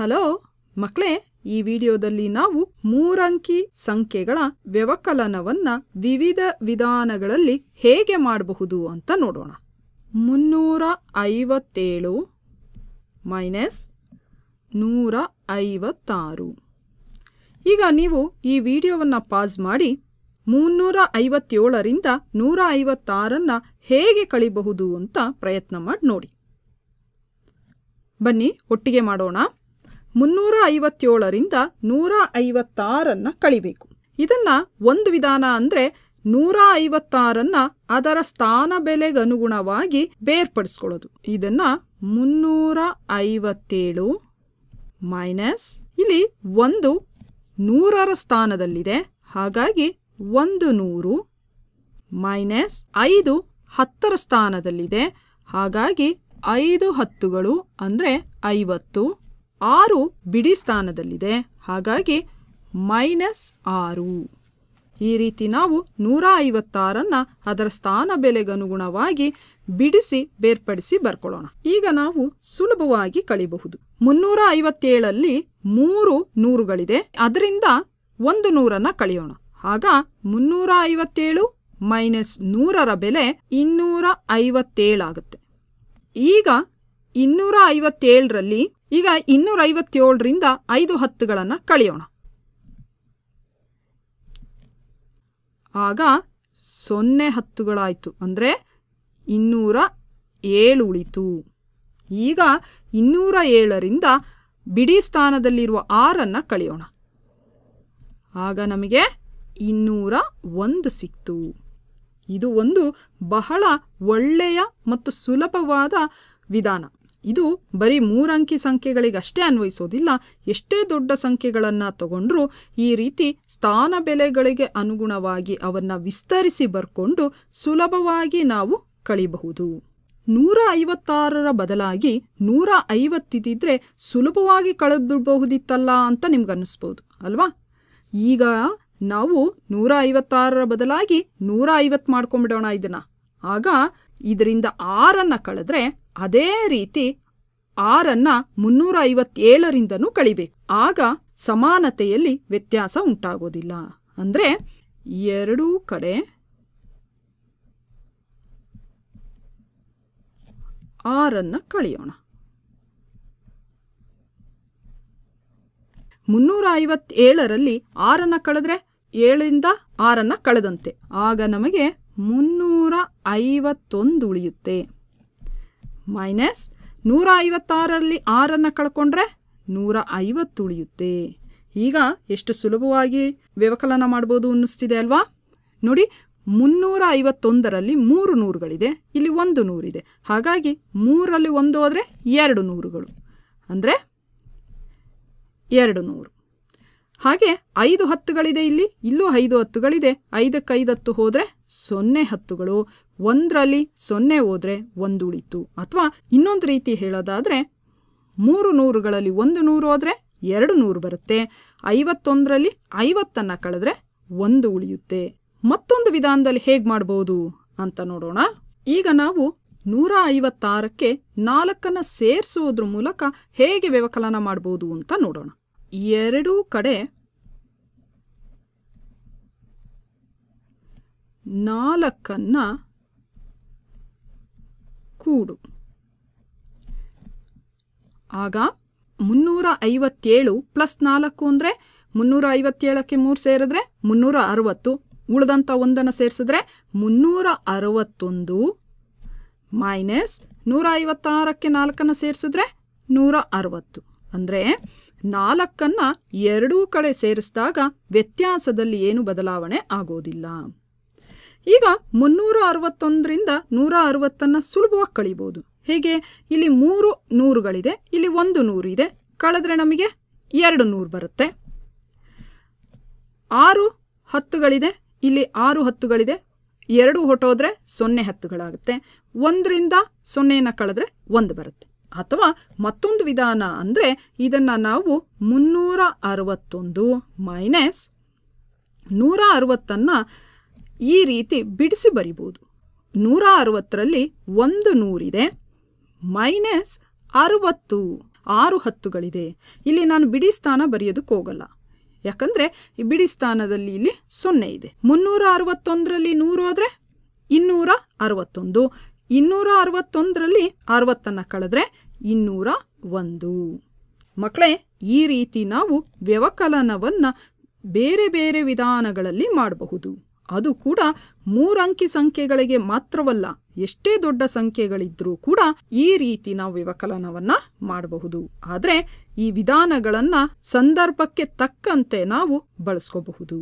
hello ಮಕ್ಕಳೇ ಈ ವಿಡಿಯೋದಲ್ಲಿ ನಾವು ಮೂರಂಕಿ ಸಂಖ್ಯೆಗಳ ವ್ಯವಕಲನವನ್ನ ವಿವಿಧ ವಿಧಾನಗಳಲ್ಲಿ ಹೇಗೆ ಮಾಡಬಹುದು ಅಂತ ನೋಡೋಣ ಮುನ್ನೂರ ಐವತ್ತೇಳು ಮೈನಸ್ ನೂರ ಐವತ್ತಾರು ಈಗ ನೀವು ಈ ವಿಡಿಯೋವನ್ನು ಪಾಸ್ ಮಾಡಿ ಮುನ್ನೂರ ಐವತ್ತೇಳರಿಂದ ನೂರ ಐವತ್ತಾರನ್ನು ಹೇಗೆ ಕಳಿಬಹುದು ಅಂತ ಪ್ರಯತ್ನ ಮಾಡಿ ನೋಡಿ ಬನ್ನಿ ಒಟ್ಟಿಗೆ ಮಾಡೋಣ ಮುನ್ನೂರ ಐವತ್ತೇಳರಿಂದ ನೂರ ಐವತ್ತಾರನ್ನ ಕಳಿಬೇಕು ಇದನ್ನ ಒಂದು ವಿಧಾನ ಅಂದ್ರೆ ನೂರ ಐವತ್ತಾರನ್ನ ಅದರ ಸ್ಥಾನ ಬೆಲೆಗನುಗುಣವಾಗಿ ಬೇರ್ಪಡಿಸ್ಕೊಳ್ಳೋದು ಇದನ್ನ ಮುನ್ನೂರ ಐವತ್ತೇಳು ಮೈನಸ್ ಇಲ್ಲಿ ಒಂದು ನೂರರ ಸ್ಥಾನದಲ್ಲಿದೆ ಹಾಗಾಗಿ ಒಂದು ನೂರು ಮೈನಸ್ ಐದು ಹತ್ತರ ಸ್ಥಾನದಲ್ಲಿದೆ ಹಾಗಾಗಿ ಐದು ಹತ್ತುಗಳು ಅಂದರೆ ಐವತ್ತು ಆರು ಬಿಡಿ ಸ್ಥಾನದಲ್ಲಿದೆ ಹಾಗಾಗಿ ಮೈನಸ್ ಆರು ಈ ರೀತಿ ನಾವು ನೂರ ಐವತ್ತಾರನ್ನು ಅದರ ಸ್ಥಾನ ಬೆಲೆಗನುಗುಣವಾಗಿ ಬಿಡಿಸಿ ಬೇರ್ಪಡಿಸಿ ಬರ್ಕೊಳ್ಳೋಣ ಈಗ ನಾವು ಸುಲಭವಾಗಿ ಕಳಿಬಹುದು ಮುನ್ನೂರ ಐವತ್ತೇಳಲ್ಲಿ ಮೂರು ನೂರುಗಳಿದೆ ಅದರಿಂದ ಒಂದು ನೂರನ್ನ ಕಳೆಯೋಣ ಆಗ ಮುನ್ನೂರ ಐವತ್ತೇಳು ಮೈನಸ್ ನೂರರ ಬೆಲೆ ಇನ್ನೂರ ಐವತ್ತೇಳಾಗುತ್ತೆ ಈಗ ಇನ್ನೂರ ಐವತ್ತೇಳರಲ್ಲಿ ಈಗ ಐವತ್ತೇಳರಿಂದ ಐದು ಹತ್ತುಗಳನ್ನು ಕಳೆಯೋಣ ಆಗ ಸೊನ್ನೆ ಹತ್ತುಗಳಾಯಿತು ಅಂದರೆ ಇನ್ನೂರ ಏಳು ಉಳಿತು ಈಗ ಇನ್ನೂರ ಏಳರಿಂದ ಬಿಡಿ ಸ್ಥಾನದಲ್ಲಿರುವ ಆರನ್ನು ಕಳೆಯೋಣ ಆಗ ನಮಗೆ ಇನ್ನೂರ ಒಂದು ಸಿಕ್ತು ಇದು ಒಂದು ಬಹಳ ಒಳ್ಳೆಯ ಮತ್ತು ಸುಲಭವಾದ ವಿಧಾನ ಇದು ಬರೀ ಮೂರಂಕಿ ಸಂಖ್ಯೆಗಳಿಗಷ್ಟೇ ಅನ್ವಯಿಸೋದಿಲ್ಲ ಎಷ್ಟೇ ದೊಡ್ಡ ಸಂಖ್ಯೆಗಳನ್ನು ತಗೊಂಡ್ರೂ ಈ ರೀತಿ ಸ್ಥಾನ ಬೆಲೆಗಳಿಗೆ ಅನುಗುಣವಾಗಿ ಅವನ್ನು ವಿಸ್ತರಿಸಿ ಬರ್ಕೊಂಡು ಸುಲಭವಾಗಿ ನಾವು ಕಳಿಬಹುದು ನೂರ ಐವತ್ತಾರರ ಬದಲಾಗಿ ನೂರ ಐವತ್ತಿದ್ದರೆ ಸುಲಭವಾಗಿ ಕಳೆದುಬಹುದಿತ್ತಲ್ಲ ಅಂತ ನಿಮ್ಗನ್ನಿಸ್ಬೋದು ಅಲ್ವಾ ಈಗ ನಾವು ನೂರ ಐವತ್ತಾರರ ಬದಲಾಗಿ ನೂರ ಐವತ್ತು ಮಾಡ್ಕೊಂಬಿಡೋಣ ಇದನ್ನು ಆಗ ಇದರಿಂದ ಆರನ್ನು ಕಳೆದ್ರೆ ಅದೇ ರೀತಿ ಆರನ್ನು ಮುನ್ನೂರ ಐವತ್ತೇಳರಿಂದನೂ ಕಳಿಬೇಕು ಆಗ ಸಮಾನತೆಯಲ್ಲಿ ವ್ಯತ್ಯಾಸ ಉಂಟಾಗೋದಿಲ್ಲ ಅಂದರೆ ಎರಡೂ ಕಡೆ ಆರನ್ನು ಕಳೆಯೋಣ ಮುನ್ನೂರ ಐವತ್ತೇಳರಲ್ಲಿ ಆರನ್ನು ಕಳೆದ್ರೆ ಏಳರಿಂದ ಆರನ್ನು ಕಳೆದಂತೆ ಆಗ ನಮಗೆ ಮುನ್ನೂರ ಐವತ್ತೊಂದು ಉಳಿಯುತ್ತೆ ಮೈನಸ್ ನೂರ ಐವತ್ತಾರರಲ್ಲಿ ಆರನ್ನು ಕಳ್ಕೊಂಡ್ರೆ ನೂರ ಐವತ್ತು ಉಳಿಯುತ್ತೆ ಈಗ ಎಷ್ಟು ಸುಲಭವಾಗಿ ವ್ಯವಕಲನ ಮಾಡ್ಬೋದು ಅನ್ನಿಸ್ತಿದೆ ಅಲ್ವಾ ನೋಡಿ ಮುನ್ನೂರ ಐವತ್ತೊಂದರಲ್ಲಿ ಮೂರು ನೂರುಗಳಿದೆ ಇಲ್ಲಿ ಒಂದು ನೂರಿದೆ ಹಾಗಾಗಿ ಮೂರಲ್ಲಿ ಒಂದು ಹೋದರೆ ಎರಡು ನೂರುಗಳು ಅಂದರೆ ಎರಡು ನೂರು ಹಾಗೆ ಐದು ಹತ್ತುಗಳಿದೆ ಇಲ್ಲಿ ಇಲ್ಲೂ ಐದು ಹತ್ತುಗಳಿದೆ ಐದಕ್ಕೆ ಐದು ಹತ್ತು ಹೋದರೆ ಸೊನ್ನೆ ಹತ್ತುಗಳು ಒಂದರಲ್ಲಿ ಸೊನ್ನೆ ಹೋದರೆ ಒಂದು ಉಳಿತು ಅಥವಾ ಇನ್ನೊಂದು ರೀತಿ ಹೇಳೋದಾದರೆ ಮೂರು ನೂರುಗಳಲ್ಲಿ ಒಂದು ನೂರು ಹೋದರೆ ಎರಡು ನೂರು ಬರುತ್ತೆ ಐವತ್ತೊಂದರಲ್ಲಿ ಐವತ್ತನ್ನು ಕಳೆದ್ರೆ ಒಂದು ಉಳಿಯುತ್ತೆ ಮತ್ತೊಂದು ವಿಧಾನದಲ್ಲಿ ಹೇಗೆ ಮಾಡ್ಬೋದು ಅಂತ ನೋಡೋಣ ಈಗ ನಾವು ನೂರ ಐವತ್ತಾರಕ್ಕೆ ನಾಲ್ಕನ್ನು ಸೇರಿಸುವುದ್ರ ಮೂಲಕ ಹೇಗೆ ವ್ಯವಕಲನ ಮಾಡ್ಬೋದು ಅಂತ ನೋಡೋಣ ಎರಡೂ ಕಡೆ ನಾಲ್ಕನ್ನು ಕೂಡು ಆಗ ಮುನ್ನೂರ ಐವತ್ತೇಳು ಪ್ಲಸ್ ನಾಲ್ಕು ಅಂದರೆ ಮುನ್ನೂರ ಐವತ್ತೇಳಕ್ಕೆ ಮೂರು ಸೇರಿದ್ರೆ ಮುನ್ನೂರ ಅರವತ್ತು ಉಳಿದಂಥ ಒಂದನ್ನು ಸೇರಿಸಿದ್ರೆ ಮುನ್ನೂರ ಅರವತ್ತೊಂದು ಮೈನಸ್ ನೂರ ಐವತ್ತಾರಕ್ಕೆ ನಾಲ್ಕನ್ನು ಸೇರಿಸಿದ್ರೆ ನೂರ ಅರವತ್ತು ಅಂದರೆ ನಾಲ್ಕನ್ನ ಎರಡೂ ಕಡೆ ಸೇರಿಸಿದಾಗ ವ್ಯತ್ಯಾಸದಲ್ಲಿ ಏನು ಬದಲಾವಣೆ ಆಗೋದಿಲ್ಲ ಈಗ ಮುನ್ನೂರ ಅರವತ್ತೊಂದರಿಂದ ನೂರ ಅರವತ್ತನ್ನು ಸುಲಭವಾಗಿ ಕಳಿಬೋದು ಹೇಗೆ ಇಲ್ಲಿ ಮೂರು ನೂರುಗಳಿದೆ ಇಲ್ಲಿ ಒಂದು ನೂರು ಇದೆ ಕಳೆದ್ರೆ ನಮಗೆ ಎರಡು ನೂರು ಬರುತ್ತೆ ಆರು ಹತ್ತುಗಳಿದೆ ಇಲ್ಲಿ ಆರು ಹತ್ತುಗಳಿದೆ ಎರಡು ಹೊಟ್ಟೋದ್ರೆ ಸೊನ್ನೆ ಹತ್ತುಗಳಾಗುತ್ತೆ ಒಂದರಿಂದ ಸೊನ್ನೆಯನ್ನು ಕಳೆದ್ರೆ ಒಂದು ಬರುತ್ತೆ ಅಥವಾ ಮತ್ತೊಂದು ವಿಧಾನ ಅಂದರೆ ಇದನ್ನು ನಾವು ಮುನ್ನೂರ ಅರವತ್ತೊಂದು ಮೈನಸ್ ನೂರ ಅರವತ್ತನ್ನು ಈ ರೀತಿ ಬಿಡಿಸಿ ಬರಿಬೋದು ನೂರ ಅರವತ್ತರಲ್ಲಿ ಒಂದು ನೂರಿದೆ ಮೈನಸ್ ಅರವತ್ತು ಆರು ಹತ್ತುಗಳಿದೆ ಇಲ್ಲಿ ನಾನು ಬಿಡಿ ಸ್ಥಾನ ಬರೆಯೋದಕ್ಕೆ ಹೋಗಲ್ಲ ಯಾಕಂದರೆ ಈ ಬಿಡಿ ಸ್ಥಾನದಲ್ಲಿ ಇಲ್ಲಿ ಸೊನ್ನೆ ಇದೆ ಮುನ್ನೂರ ಅರವತ್ತೊಂದರಲ್ಲಿ ನೂರು ಆದರೆ ಇನ್ನೂರ ಅರವತ್ತೊಂದು ಇನ್ನೂರ ಅರವತ್ತೊಂದರಲ್ಲಿ ಅರವತ್ತನ್ನು ಕಳೆದ್ರೆ ಇನ್ನೂರ ಒಂದು ಮಕ್ಕಳೇ ಈ ರೀತಿ ನಾವು ವ್ಯವಕಲನವನ್ನು ಬೇರೆ ಬೇರೆ ವಿಧಾನಗಳಲ್ಲಿ ಮಾಡಬಹುದು ಅದು ಕೂಡ ಅಂಕಿ ಸಂಖ್ಯೆಗಳಿಗೆ ಮಾತ್ರವಲ್ಲ ಎಷ್ಟೇ ದೊಡ್ಡ ಸಂಖ್ಯೆಗಳಿದ್ರೂ ಕೂಡ ಈ ರೀತಿ ನಾವು ವ್ಯವಕಲನವನ್ನು ಮಾಡಬಹುದು ಆದರೆ ಈ ವಿಧಾನಗಳನ್ನು ಸಂದರ್ಭಕ್ಕೆ ತಕ್ಕಂತೆ ನಾವು ಬಳಸ್ಕೋಬಹುದು